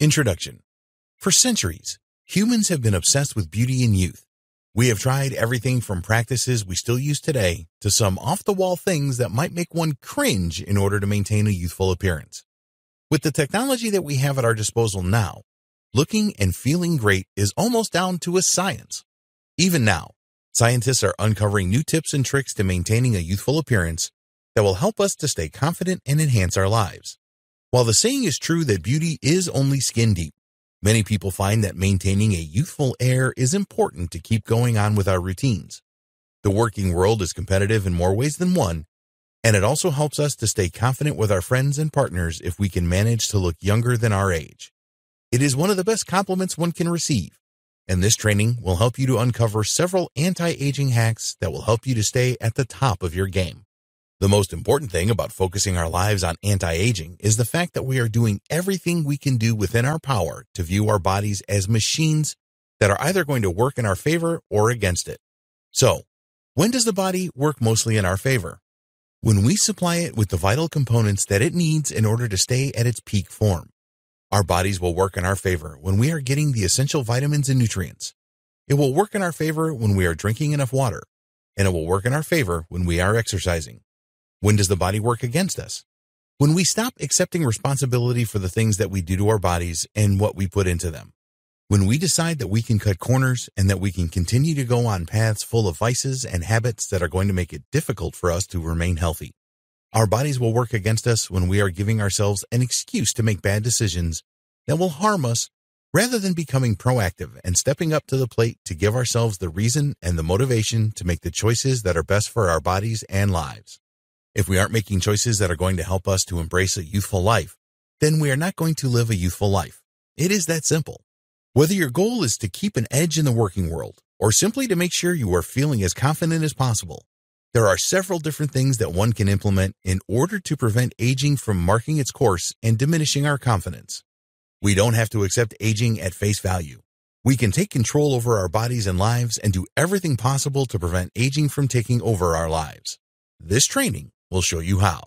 Introduction For centuries, humans have been obsessed with beauty and youth. We have tried everything from practices we still use today to some off-the-wall things that might make one cringe in order to maintain a youthful appearance. With the technology that we have at our disposal now, looking and feeling great is almost down to a science. Even now, scientists are uncovering new tips and tricks to maintaining a youthful appearance that will help us to stay confident and enhance our lives. While the saying is true that beauty is only skin deep, many people find that maintaining a youthful air is important to keep going on with our routines. The working world is competitive in more ways than one, and it also helps us to stay confident with our friends and partners if we can manage to look younger than our age. It is one of the best compliments one can receive, and this training will help you to uncover several anti-aging hacks that will help you to stay at the top of your game. The most important thing about focusing our lives on anti-aging is the fact that we are doing everything we can do within our power to view our bodies as machines that are either going to work in our favor or against it. So, when does the body work mostly in our favor? When we supply it with the vital components that it needs in order to stay at its peak form. Our bodies will work in our favor when we are getting the essential vitamins and nutrients. It will work in our favor when we are drinking enough water, and it will work in our favor when we are exercising. When does the body work against us? When we stop accepting responsibility for the things that we do to our bodies and what we put into them. When we decide that we can cut corners and that we can continue to go on paths full of vices and habits that are going to make it difficult for us to remain healthy. Our bodies will work against us when we are giving ourselves an excuse to make bad decisions that will harm us rather than becoming proactive and stepping up to the plate to give ourselves the reason and the motivation to make the choices that are best for our bodies and lives. If we aren't making choices that are going to help us to embrace a youthful life, then we are not going to live a youthful life. It is that simple. Whether your goal is to keep an edge in the working world or simply to make sure you are feeling as confident as possible, there are several different things that one can implement in order to prevent aging from marking its course and diminishing our confidence. We don't have to accept aging at face value. We can take control over our bodies and lives and do everything possible to prevent aging from taking over our lives. This training We'll show you how.